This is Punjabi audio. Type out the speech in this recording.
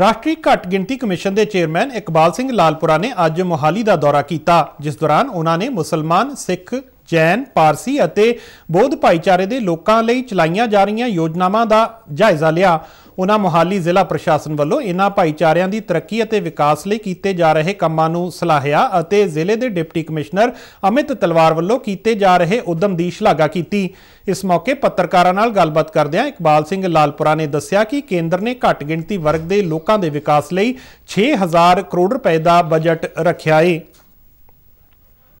ਰਾਸ਼ਟਰੀ ਘੱਟ ਗਿਣਤੀ ਕਮਿਸ਼ਨ ਦੇ ਚੇਅਰਮੈਨ ਇਕਬਾਲ ਸਿੰਘ ਲਾਲਪੁਰਾ ਨੇ ਅੱਜ ਮੋਹਾਲੀ ਦਾ ਦੌਰਾ ਕੀਤਾ ਜਿਸ ਦੌਰਾਨ ਉਹਨਾਂ ਨੇ ਮੁਸਲਮਾਨ ਸਿੱਖ ਜੈਨ ਪਾਰਸੀ ਅਤੇ ਬੋਧ ਭਾਈਚਾਰੇ ਦੇ ਲੋਕਾਂ ਲਈ ਚਲਾਈਆਂ ਜਾ ਰਹੀਆਂ ਯੋਜਨਾਵਾਂ ਦਾ ਜਾਇਜ਼ਾ ਲਿਆ ਉਹਨਾਂ ਮੋਹਾਲੀ ਜ਼ਿਲ੍ਹਾ ਪ੍ਰਸ਼ਾਸਨ ਵੱਲੋਂ ਇਨ੍ਹਾਂ ਭਾਈਚਾਰਿਆਂ ਦੀ ਤਰੱਕੀ ਅਤੇ ਵਿਕਾਸ ਲਈ ਕੀਤੇ ਜਾ ਰਹੇ ਕੰਮਾਂ ਨੂੰ ਸਲਾਹਿਆ ਅਤੇ ਜ਼ਿਲ੍ਹੇ ਦੇ ਡਿਪਟੀ ਕਮਿਸ਼ਨਰ ਅਮਿਤ ਤਲਵਾਰ ਵੱਲੋਂ ਕੀਤੇ ਜਾ ਰਹੇ ਉਦਮ ਦੀ ਸ਼ਲਾਘਾ ਕੀਤੀ ਇਸ ਮੌਕੇ ਪੱਤਰਕਾਰਾਂ ਨਾਲ ਗੱਲਬਾਤ ਕਰਦਿਆਂ ਇਕਬਾਲ ਸਿੰਘ ਲਾਲਪੁਰਾ ਨੇ ਦੱਸਿਆ ਕਿ ਕੇਂਦਰ ਨੇ ਘੱਟ ਗਿਣਤੀ ਵਰਗ ਦੇ ਲੋਕਾਂ ਦੇ ਵਿਕਾਸ ਲਈ 6000 ਕਰੋੜ ਰੁਪਏ ਦਾ ਬਜਟ ਰੱਖਿਆ ਹੈ